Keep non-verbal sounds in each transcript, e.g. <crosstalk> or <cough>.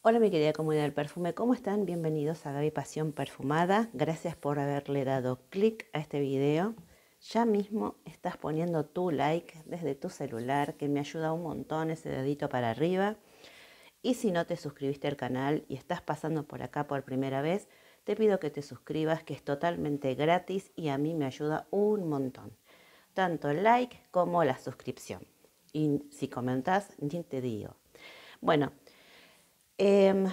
Hola mi querida comunidad del perfume, ¿cómo están? Bienvenidos a Gaby Pasión Perfumada. Gracias por haberle dado clic a este video. Ya mismo estás poniendo tu like desde tu celular, que me ayuda un montón ese dedito para arriba. Y si no te suscribiste al canal y estás pasando por acá por primera vez, te pido que te suscribas, que es totalmente gratis y a mí me ayuda un montón. Tanto el like como la suscripción. Y si comentas, ni te digo. Bueno, Em,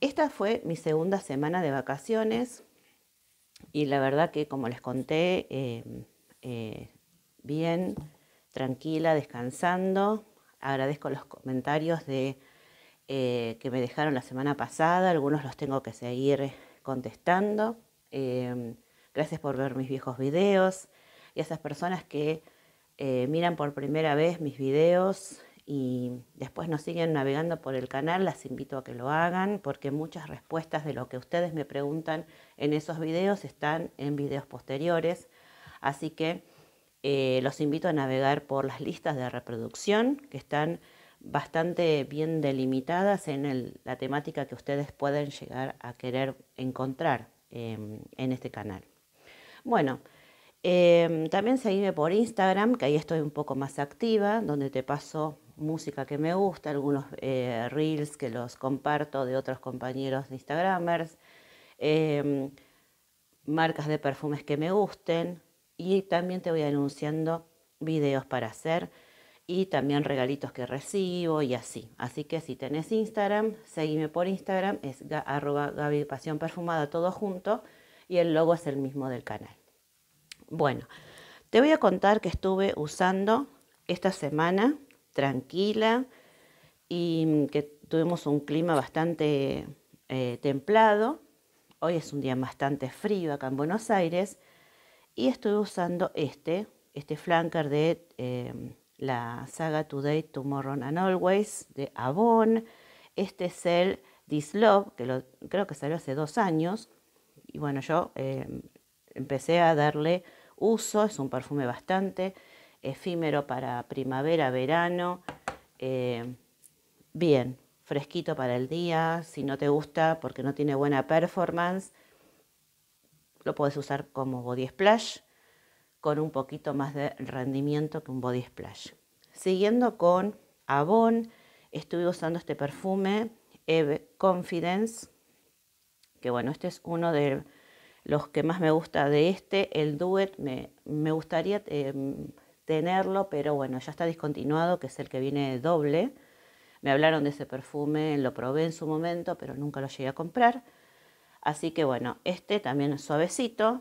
esta fue mi segunda semana de vacaciones y la verdad que como les conté, em, eh, bien, tranquila, descansando. Agradezco los comentarios de, eh, que me dejaron la semana pasada, algunos los tengo que seguir contestando. Em, gracias por ver mis viejos videos y a esas personas que eh, miran por primera vez mis videos y después nos siguen navegando por el canal, las invito a que lo hagan porque muchas respuestas de lo que ustedes me preguntan en esos videos están en videos posteriores. Así que eh, los invito a navegar por las listas de reproducción que están bastante bien delimitadas en la temática que ustedes pueden llegar a querer encontrar em, en este canal. Bueno, em, también seguime por Instagram, que ahí estoy un poco más activa, donde te paso música que me gusta, algunos eh, reels que los comparto de otros compañeros de Instagramers, em, marcas de perfumes que me gusten y también te voy anunciando videos para hacer y también regalitos que recibo y así. Así que si tenés Instagram, seguime por Instagram, es arroba Pasión Perfumada, todo junto y el logo es el mismo del canal. Bueno, te voy a contar que estuve usando esta semana tranquila y que tuvimos un clima bastante eh, templado. Hoy es un día bastante frío acá en Buenos Aires y estoy usando este, este flanker de em, la saga Today, Tomorrow and Always de Avon. Este es el This Love, que creo que salió hace dos años. Y bueno, yo em, empecé a darle uso, es un perfume bastante efímero para primavera, verano. Eh, bien, fresquito para el día. Si no te gusta porque no tiene buena performance, lo puedes usar como body splash con un poquito más de rendimiento que un body splash. Siguiendo con Avon, estuve usando este perfume Eve Confidence, que bueno, este es uno de los que más me gusta de este, el Duet, me, gustaría em, tenerlo, pero bueno, ya está discontinuado, que es el que viene doble. Me hablaron de ese perfume, lo probé en su momento, pero nunca lo llegué a comprar. Así que bueno, este también es suavecito.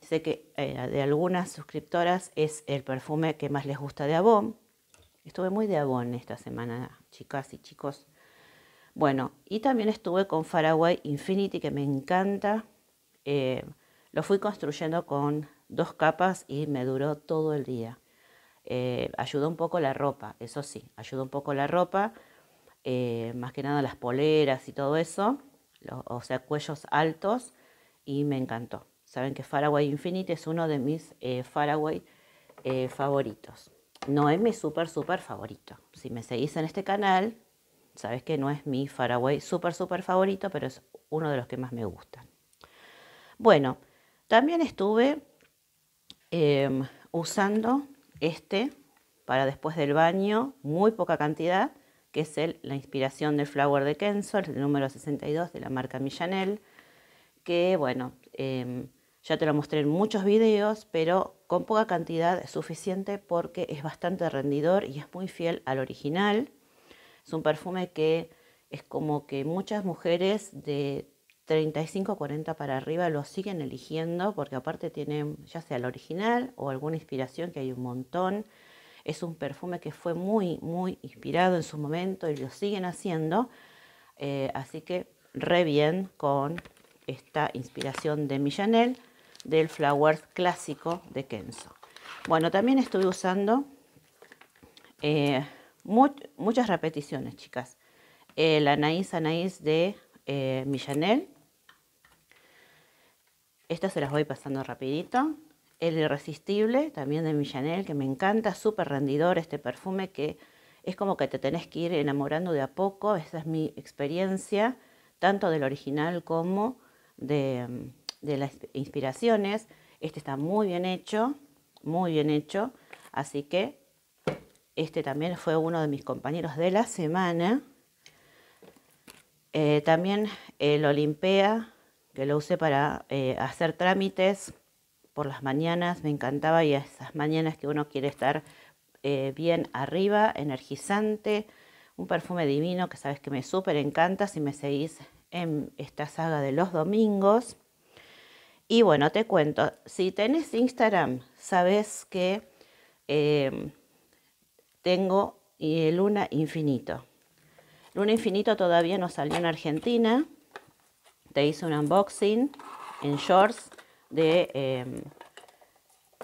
Sé que eh, de algunas suscriptoras es el perfume que más les gusta de Avon. Estuve muy de Avon esta semana, chicas y chicos. Bueno, y también estuve con Faraway Infinity, que me encanta. Eh, lo fui construyendo con dos capas y me duró todo el día. Eh, ayudó un poco la ropa, eso sí, ayudó un poco la ropa, eh, más que nada las poleras y todo eso, o sea, cuellos altos, y me encantó. Saben que Faraway Infinite es uno de mis eh, Faraway favoritos. No es mi súper, súper favorito. Si me seguís en este canal, sabes que no es mi Faraway súper, súper favorito, pero es uno de los que más me gustan. Bueno, también estuve Em, usando este para después del baño, muy poca cantidad, que es el, la inspiración del Flower de Kenzo, el número 62 de la marca Millanel, que bueno, em, ya te lo mostré en muchos videos, pero con poca cantidad es suficiente porque es bastante rendidor y es muy fiel al original. Es un perfume que es como que muchas mujeres de 35, 40 para arriba lo siguen eligiendo porque aparte tienen ya sea el original o alguna inspiración que hay un montón. Es un perfume que fue muy, muy inspirado en su momento y lo siguen haciendo. Eh, así que re bien con esta inspiración de Millanel del Flowers clásico de Kenzo. Bueno, también estuve usando eh, muchas repeticiones, chicas. el la Anaís Anaís de eh, Millanel, estas se las voy pasando rapidito. El Irresistible, también de Millanel, que me encanta, súper rendidor este perfume que es como que te tenés que ir enamorando de a poco, esa es mi experiencia, tanto del original como de, las inspiraciones. Este está muy bien hecho, muy bien hecho, así que este también fue uno de mis compañeros de la semana. Eh, también el Olimpea que lo usé para eh, hacer trámites por las mañanas, me encantaba y esas mañanas que uno quiere estar eh, bien arriba, energizante, un perfume divino que sabes que me súper encanta si me seguís en esta saga de los domingos. Y bueno, te cuento, si tenés Instagram, sabes que em, tengo eh, Luna Infinito. Luna Infinito todavía no salió en Argentina, te hice un unboxing en shorts de, em,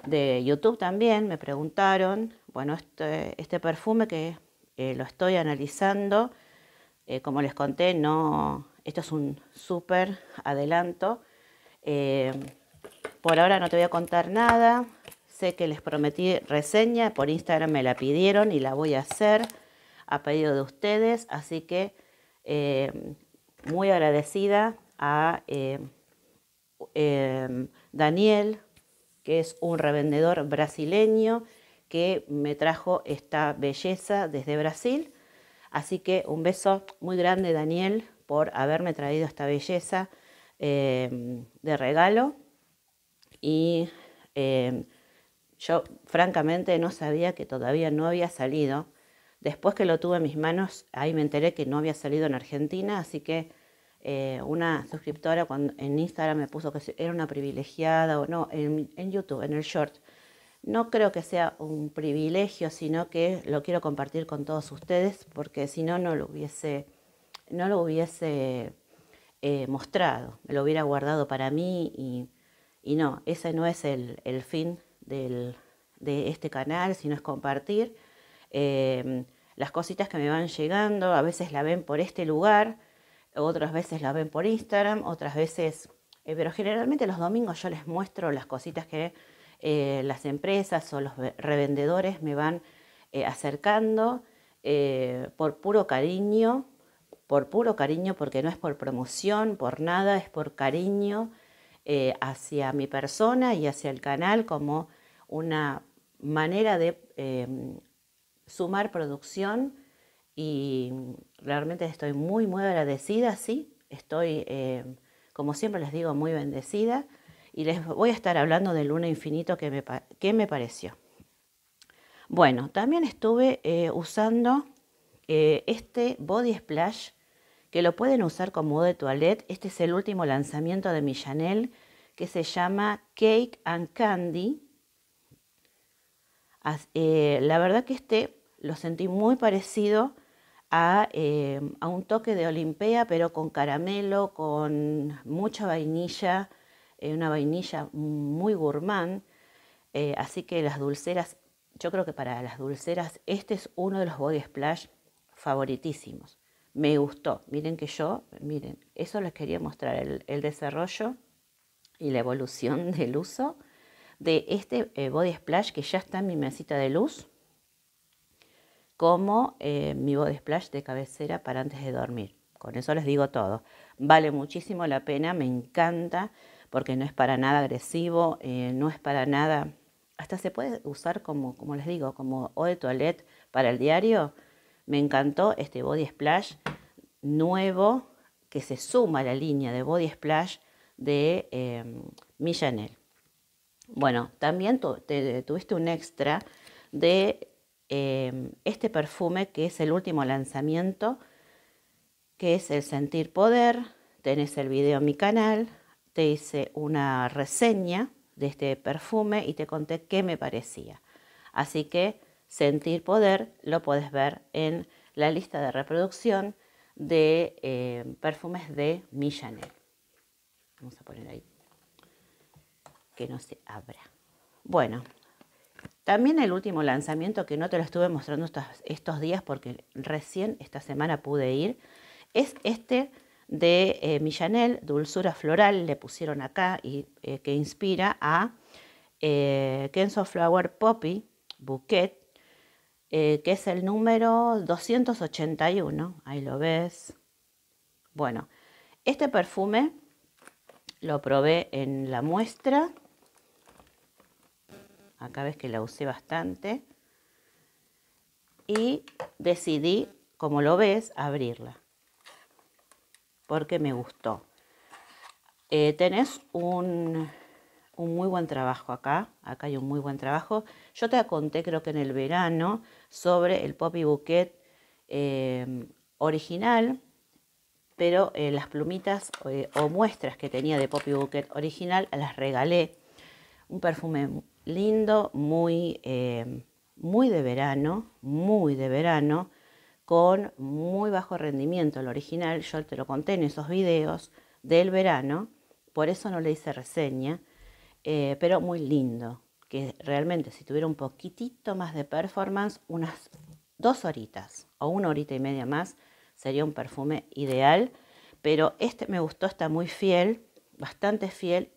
de YouTube también. Me preguntaron, bueno, este, este perfume que eh, lo estoy analizando, eh, como les conté, no, esto es un súper adelanto. Em, por ahora no te voy a contar nada. Sé que les prometí reseña, por Instagram me la pidieron y la voy a hacer a pedido de ustedes, así que em, muy agradecida a eh, em, Daniel, que es un revendedor brasileño que me trajo esta belleza desde Brasil. Así que un beso muy grande, Daniel, por haberme traído esta belleza em, de regalo. Y em, yo francamente no sabía que todavía no había salido. Después que lo tuve en mis manos, ahí me enteré que no había salido en Argentina, así que eh, una suscriptora cuando, en Instagram me puso que era una privilegiada o no, en, YouTube, en el short. No creo que sea un privilegio, sino que lo quiero compartir con todos ustedes, porque si no, no lo hubiese, no lo hubiese eh, mostrado, lo hubiera guardado para mí y, no, ese no es el, fin del, de este canal, sino es compartir eh, las cositas que me van llegando, a veces la ven por este lugar, otras veces la ven por Instagram, otras veces, eh, pero generalmente los domingos yo les muestro las cositas que eh, las empresas o los revendedores me van eh, acercando por puro cariño, por puro cariño porque no es por promoción, por nada, es por cariño hacia mi persona y hacia el canal como una manera de sumar producción y mm, realmente estoy muy, muy agradecida, sí, estoy, eh, como siempre les digo, muy bendecida y les voy a estar hablando del Luna Infinito que me, pareció. Bueno, también estuve eh, usando eh, este Body Splash que lo pueden usar como de toilette. Este es el último lanzamiento de mi Chanel que se llama Cake and Candy. la verdad que este lo sentí muy parecido Em, a, un toque de Olimpea, pero con caramelo, con mucha vainilla, eh, una vainilla muy gourmand. Eh, así que las dulceras, yo creo que para las dulceras este es uno de los body splash favoritísimos. Me gustó, miren que yo, miren, eso les quería mostrar, el desarrollo y la evolución del uso de este eh, body splash que ya está en mi mesita de luz como eh, mi body splash de cabecera para antes de dormir. Con eso les digo todo. Vale muchísimo la pena, me encanta porque no es para nada agresivo, eh, no es para nada... Hasta se puede usar como, como les digo, como o de toilette para el diario. Me encantó este body splash nuevo que se suma a la línea de body splash de eh, Bueno, también tuviste un extra de Em, este perfume que es el último lanzamiento, que es el Sentir Poder. Tenés el video en mi canal, te hice una reseña de este perfume y te conté qué me parecía. Así que Sentir Poder lo puedes ver en la lista de reproducción de em, perfumes de Mi Vamos a poner ahí que no se abra. Bueno, también el último lanzamiento que no te lo estuve mostrando estos, días porque recién esta semana pude ir, es este de eh, Millanel, Dulzura Floral, le pusieron acá y eh, que inspira a eh, Kenzo Flower Poppy Bouquet, que es el número 281, ahí lo ves. Bueno, este perfume lo probé en la muestra Acá ves que la usé bastante. Y decidí, como lo ves, abrirla. Porque me gustó. Eh, tenés un, un muy buen trabajo acá, acá hay un muy buen trabajo. Yo te conté creo que en el verano sobre el Poppy Bouquet eh, original, pero eh, las plumitas o muestras que tenía de Poppy Bouquet original las regalé. Un perfume lindo, muy, eh, muy de verano, muy de verano, con muy bajo rendimiento. El original, yo te lo conté en esos videos del verano, por eso no le hice reseña, eh, pero muy lindo, que realmente si tuviera un poquitito más de performance, unas dos horitas o una horita y media más, sería un perfume ideal. Pero este me gustó, está muy fiel, bastante fiel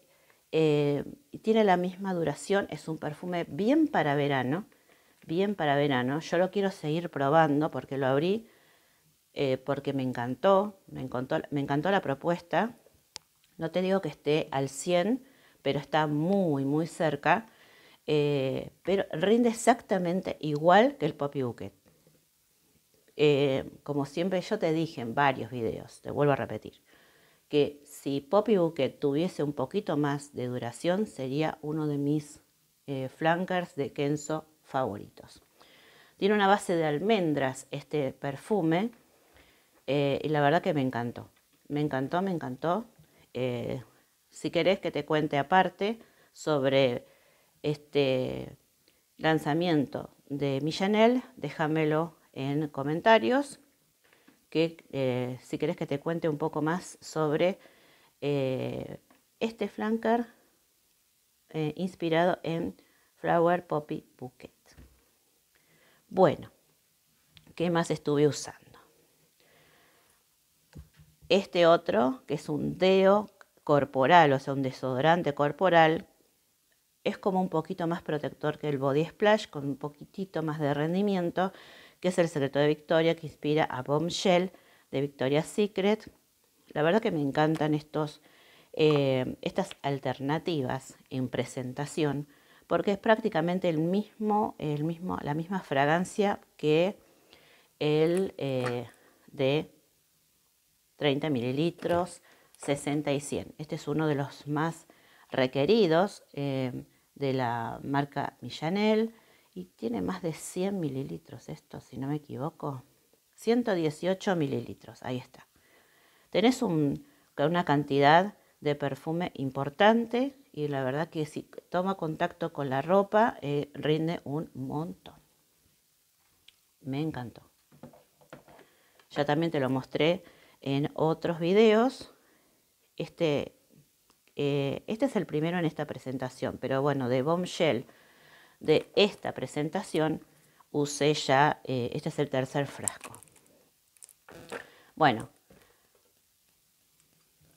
eh, y tiene la misma duración, es un perfume bien para verano, bien para verano. Yo lo quiero seguir probando porque lo abrí, eh, porque me encantó, me encantó, me encantó la propuesta. No te digo que esté al 100, pero está muy, muy cerca. Eh, pero rinde exactamente igual que el Poppy Bucket. como siempre yo te dije en varios videos, te vuelvo a repetir, que si Poppy Bouquet tuviese un poquito más de duración, sería uno de mis eh, flankers de Kenzo favoritos. Tiene una base de almendras este perfume eh, y la verdad que me encantó. Me encantó, me encantó. Eh, si querés que te cuente aparte sobre este lanzamiento de Millanel, déjamelo en comentarios que si querés que te cuente un poco más sobre eh, este flanker eh, inspirado en Flower Poppy bouquet Bueno, ¿qué más estuve usando? Este otro, que es un deo corporal, o sea, un desodorante corporal, es como un poquito más protector que el Body Splash, con un poquitito más de rendimiento, que es el secreto de Victoria, que inspira a Bombshell de Victoria's Secret, la verdad que me encantan estos, eh, estas alternativas en presentación porque es prácticamente el mismo, el mismo, la misma fragancia que el eh, de 30 mililitros, 60 y 100. Este es uno de los más requeridos eh, de la marca Millanel y tiene más de 100 mililitros esto, si no me equivoco. 118 mililitros, ahí está tenés una cantidad de perfume importante y la verdad que si toma contacto con la ropa eh, rinde un montón. Me encantó. Ya también te lo mostré en otros videos. Este, eh, este es el primero en esta presentación, pero bueno, de Bombshell, de esta presentación, usé ya, eh, este es el tercer frasco. Bueno,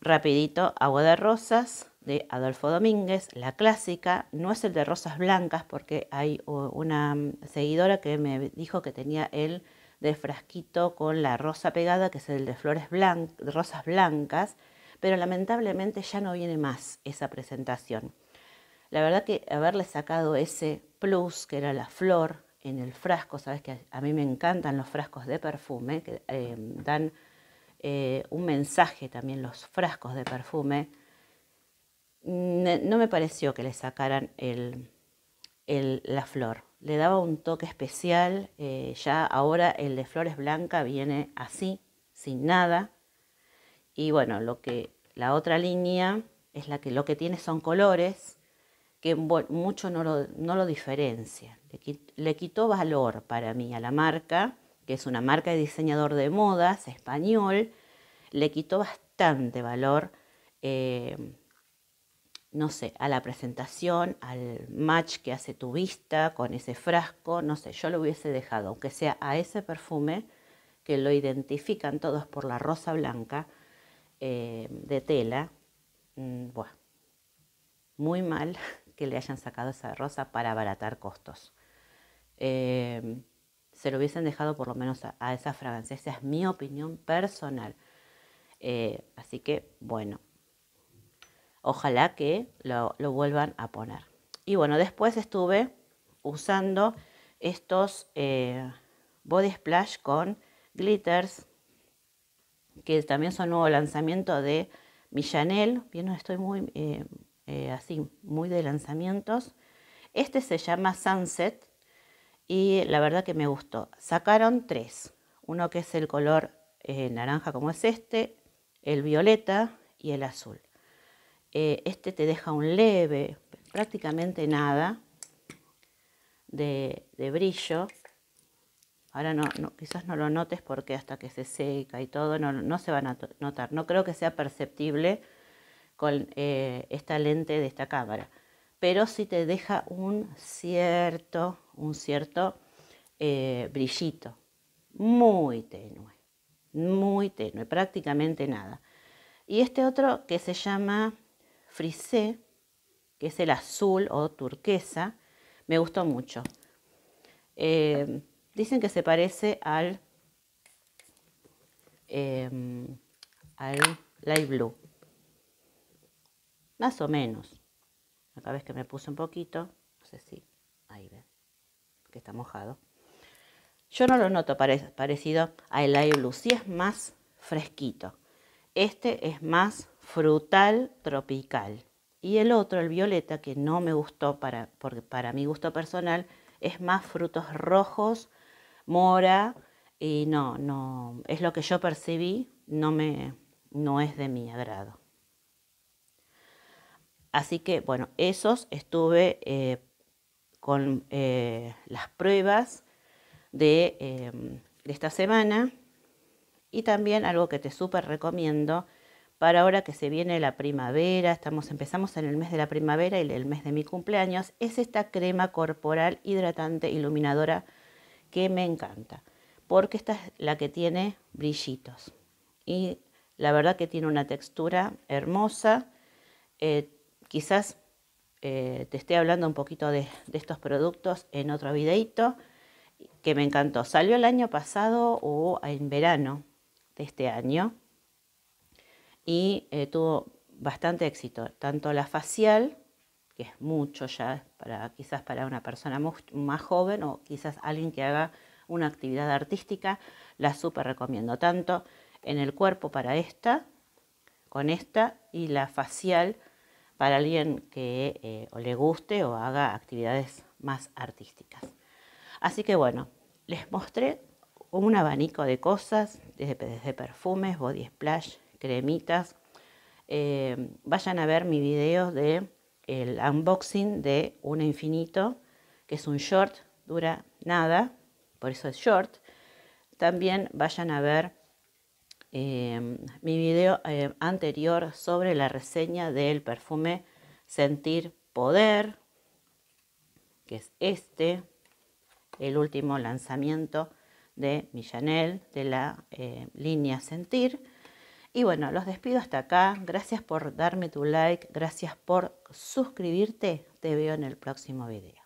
rapidito, agua de rosas de Adolfo Domínguez, la clásica, no es el de rosas blancas porque hay una mm, seguidora que me dijo que tenía el de frasquito con la rosa pegada, que es el de flores blancas, rosas blancas, pero lamentablemente ya no viene más esa presentación. La verdad que haberle sacado ese plus, que era la flor, en el frasco, sabes que a mí me encantan los frascos de perfume, que eh, dan eh, un mensaje también los frascos de perfume, mm, eh, no me pareció que le sacaran el, la flor. Le daba un toque especial, eh, ya ahora el de flores blanca viene así, sin nada. Y bueno, lo que, la otra línea es la que lo que tiene son colores que mucho no lo, diferencia. le quitó valor para mí a la marca que es una marca de diseñador de modas español, le quitó bastante valor, eh, no sé, a la presentación, al match que hace tu vista con ese frasco, no sé, yo lo hubiese dejado, aunque sea a ese perfume que lo identifican todos por la rosa blanca eh, de tela, mm, muy mal <laughs> que le hayan sacado esa rosa para abaratar costos. Eh, se lo hubiesen dejado por lo menos a, esa fragancia. Esa es mi opinión personal. Eh, así que, bueno, ojalá que lo, vuelvan a poner. Y bueno, después estuve usando estos eh, body splash con glitters, que también son nuevo lanzamiento de mi Chanel. no estoy muy eh, así, muy de lanzamientos. Este se llama Sunset y la verdad que me gustó. Sacaron tres, uno que es el color eh, naranja como es este, el violeta y el azul. Eh, este te deja un leve, prácticamente nada de, brillo. Ahora quizás no lo notes porque hasta que se seca y todo no, se van a notar. No creo que sea perceptible con eh, esta lente de esta cámara. Pero sí te deja un cierto un cierto eh, brillito, muy tenue, muy tenue, prácticamente nada. Y este otro que se llama frisé, que es el azul o turquesa, me gustó mucho. Eh, dicen que se parece al, em, al light blue. Más o menos. Acá vez que me puse un poquito, no sé si que está mojado. Yo no lo noto a parecido al Lucy, es más fresquito. Este es más frutal tropical. Y el otro, el violeta, que no me gustó para, para mi gusto personal, es más frutos rojos, mora, y no, no, es lo que yo percibí, no me, no es de mi agrado. Así que, bueno, esos estuve eh, con eh, las pruebas eh, de, esta semana y también algo que te súper recomiendo para ahora que se viene la primavera, estamos, empezamos en el mes de la primavera y el mes de mi cumpleaños, es esta crema corporal hidratante iluminadora que me encanta, porque esta es la que tiene brillitos y la verdad que tiene una textura hermosa, eh, quizás eh, te estoy hablando un poquito de, estos productos en otro videito que me encantó. Salió el año pasado o en verano de este año y eh, tuvo bastante éxito, tanto la facial, que es mucho ya para quizás para una persona más joven o quizás alguien que haga una actividad artística, la súper recomiendo tanto en el cuerpo para esta, con esta y la facial para alguien que eh, le guste o haga actividades más artísticas. Así que bueno, les mostré un abanico de cosas, desde, perfumes, body splash, cremitas. Eh, vayan a ver mi video de el unboxing de un infinito, que es un short, dura nada, por eso es short. También vayan a ver Em, mi video em, anterior sobre la reseña del perfume Sentir Poder, que es este, el último lanzamiento de Millanel de la eh, línea Sentir. Y bueno, los despido hasta acá. Gracias por darme tu like, gracias por suscribirte. Te veo en el próximo video.